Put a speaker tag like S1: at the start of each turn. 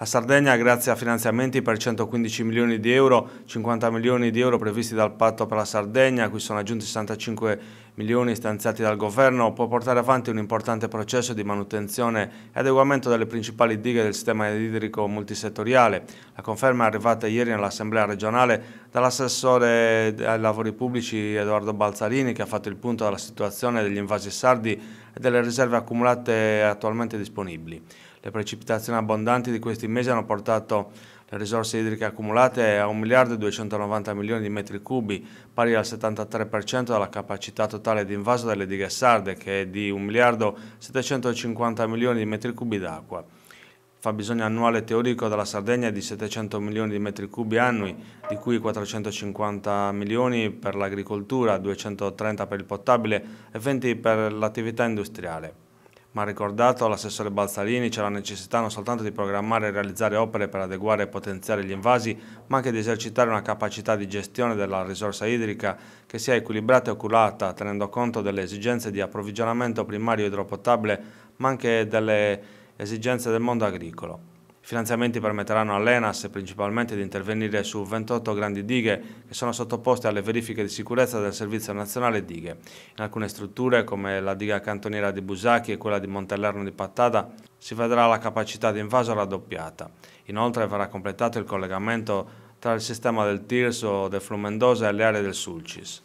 S1: La Sardegna, grazie a finanziamenti per 115 milioni di euro, 50 milioni di euro previsti dal patto per la Sardegna, a cui sono aggiunti 65 milioni milioni stanziati dal governo può portare avanti un importante processo di manutenzione e adeguamento delle principali dighe del sistema idrico multisettoriale. La conferma è arrivata ieri nell'Assemblea regionale dall'assessore ai lavori pubblici Edoardo Balzarini che ha fatto il punto della situazione degli invasi sardi e delle riserve accumulate attualmente disponibili. Le precipitazioni abbondanti di questi mesi hanno portato la risorsa idrica accumulata è a 1 miliardo e 290 milioni di metri cubi, pari al 73% della capacità totale di invaso delle dighe sarde, che è di 1 miliardo e 750 milioni di metri cubi d'acqua. Il fabbisogno annuale teorico della Sardegna è di 700 milioni di metri cubi annui, di cui 450 milioni per l'agricoltura, 230 per il potabile e 20 per l'attività industriale. Ma ha ricordato l'assessore Balzarini c'è la necessità non soltanto di programmare e realizzare opere per adeguare e potenziare gli invasi, ma anche di esercitare una capacità di gestione della risorsa idrica che sia equilibrata e oculata, tenendo conto delle esigenze di approvvigionamento primario idropotabile, ma anche delle esigenze del mondo agricolo finanziamenti permetteranno all'ENAS principalmente di intervenire su 28 grandi dighe che sono sottoposte alle verifiche di sicurezza del Servizio Nazionale Dighe. In alcune strutture, come la diga cantoniera di Busacchi e quella di Montellerno di Pattada, si vedrà la capacità di invaso raddoppiata. Inoltre verrà completato il collegamento tra il sistema del Tirso, del Flumendosa e le aree del Sulcis.